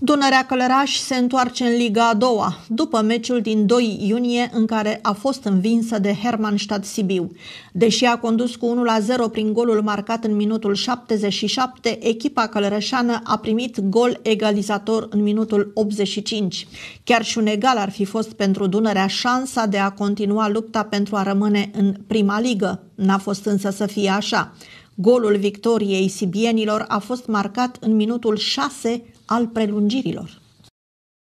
Dunărea Călăraș se întoarce în Liga a doua, după meciul din 2 iunie în care a fost învinsă de Hermannstadt Sibiu. Deși a condus cu 1-0 prin golul marcat în minutul 77, echipa călărășană a primit gol egalizator în minutul 85. Chiar și un egal ar fi fost pentru Dunărea șansa de a continua lupta pentru a rămâne în prima ligă. N-a fost însă să fie așa. Golul victoriei sibienilor a fost marcat în minutul 6 al prelungirilor.